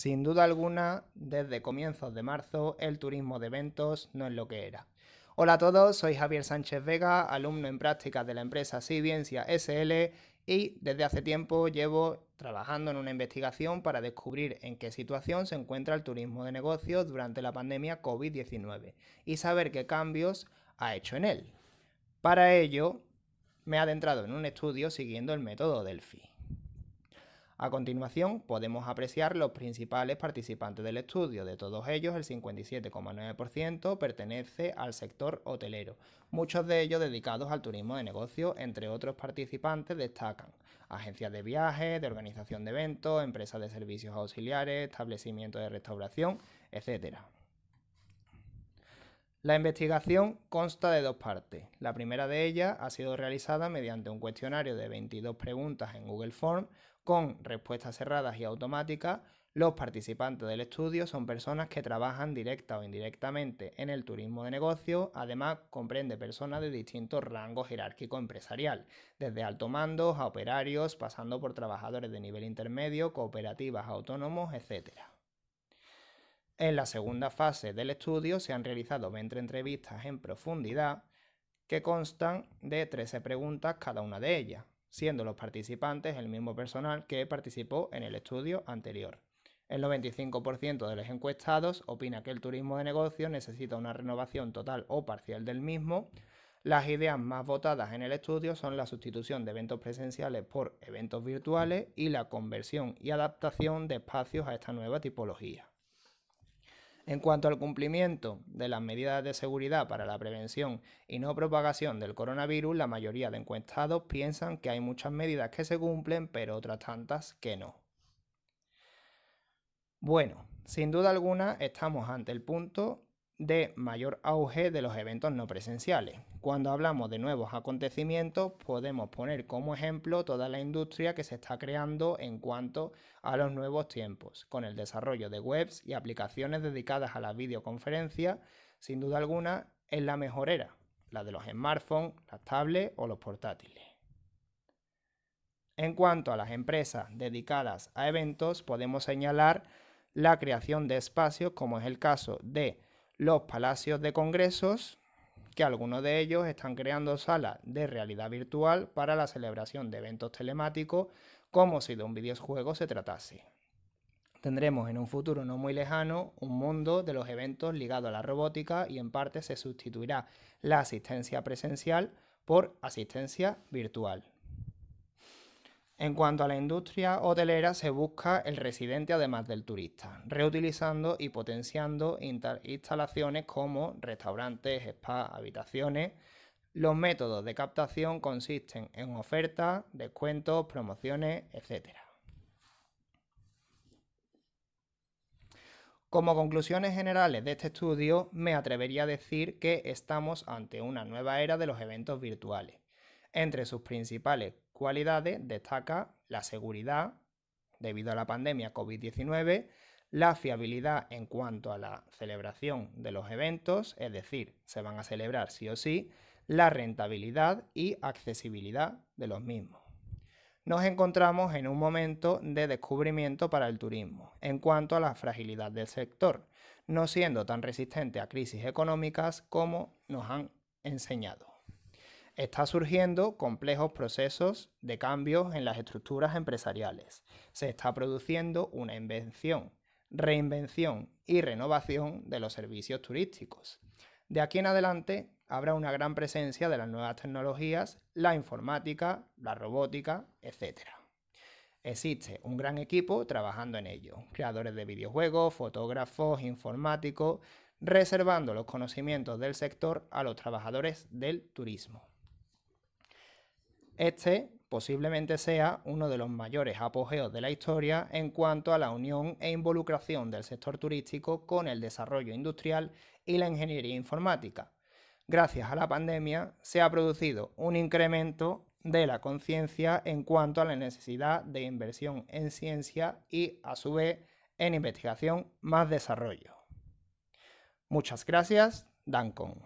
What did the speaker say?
Sin duda alguna, desde comienzos de marzo, el turismo de eventos no es lo que era. Hola a todos, soy Javier Sánchez Vega, alumno en prácticas de la empresa Siviencia SL y desde hace tiempo llevo trabajando en una investigación para descubrir en qué situación se encuentra el turismo de negocios durante la pandemia COVID-19 y saber qué cambios ha hecho en él. Para ello, me he adentrado en un estudio siguiendo el método Delphi. A continuación podemos apreciar los principales participantes del estudio. De todos ellos, el 57,9% pertenece al sector hotelero, muchos de ellos dedicados al turismo de negocio. Entre otros participantes destacan agencias de viajes, de organización de eventos, empresas de servicios auxiliares, establecimientos de restauración, etc. La investigación consta de dos partes. La primera de ellas ha sido realizada mediante un cuestionario de 22 preguntas en Google Form con respuestas cerradas y automáticas, los participantes del estudio son personas que trabajan directa o indirectamente en el turismo de negocio, además comprende personas de distintos rangos jerárquicos empresarial, desde alto mandos a operarios, pasando por trabajadores de nivel intermedio, cooperativas, autónomos, etc. En la segunda fase del estudio se han realizado 20 entrevistas en profundidad que constan de 13 preguntas cada una de ellas siendo los participantes el mismo personal que participó en el estudio anterior. El 95% de los encuestados opina que el turismo de negocio necesita una renovación total o parcial del mismo. Las ideas más votadas en el estudio son la sustitución de eventos presenciales por eventos virtuales y la conversión y adaptación de espacios a esta nueva tipología. En cuanto al cumplimiento de las medidas de seguridad para la prevención y no propagación del coronavirus, la mayoría de encuestados piensan que hay muchas medidas que se cumplen, pero otras tantas que no. Bueno, sin duda alguna estamos ante el punto de mayor auge de los eventos no presenciales. Cuando hablamos de nuevos acontecimientos, podemos poner como ejemplo toda la industria que se está creando en cuanto a los nuevos tiempos, con el desarrollo de webs y aplicaciones dedicadas a la videoconferencia, sin duda alguna es la mejor era, la de los smartphones, las tablets o los portátiles. En cuanto a las empresas dedicadas a eventos, podemos señalar la creación de espacios como es el caso de los palacios de congresos, que algunos de ellos están creando salas de realidad virtual para la celebración de eventos telemáticos como si de un videojuego se tratase. Tendremos en un futuro no muy lejano un mundo de los eventos ligado a la robótica y en parte se sustituirá la asistencia presencial por asistencia virtual. En cuanto a la industria hotelera, se busca el residente además del turista, reutilizando y potenciando instalaciones como restaurantes, spas, habitaciones. Los métodos de captación consisten en ofertas, descuentos, promociones, etc. Como conclusiones generales de este estudio, me atrevería a decir que estamos ante una nueva era de los eventos virtuales entre sus principales cualidades destaca la seguridad debido a la pandemia COVID-19, la fiabilidad en cuanto a la celebración de los eventos, es decir, se van a celebrar sí o sí, la rentabilidad y accesibilidad de los mismos. Nos encontramos en un momento de descubrimiento para el turismo en cuanto a la fragilidad del sector, no siendo tan resistente a crisis económicas como nos han enseñado está surgiendo complejos procesos de cambios en las estructuras empresariales. Se está produciendo una invención, reinvención y renovación de los servicios turísticos. De aquí en adelante habrá una gran presencia de las nuevas tecnologías, la informática, la robótica, etc. Existe un gran equipo trabajando en ello, creadores de videojuegos, fotógrafos, informáticos, reservando los conocimientos del sector a los trabajadores del turismo. Este posiblemente sea uno de los mayores apogeos de la historia en cuanto a la unión e involucración del sector turístico con el desarrollo industrial y la ingeniería informática. Gracias a la pandemia se ha producido un incremento de la conciencia en cuanto a la necesidad de inversión en ciencia y, a su vez, en investigación más desarrollo. Muchas gracias, Dancon.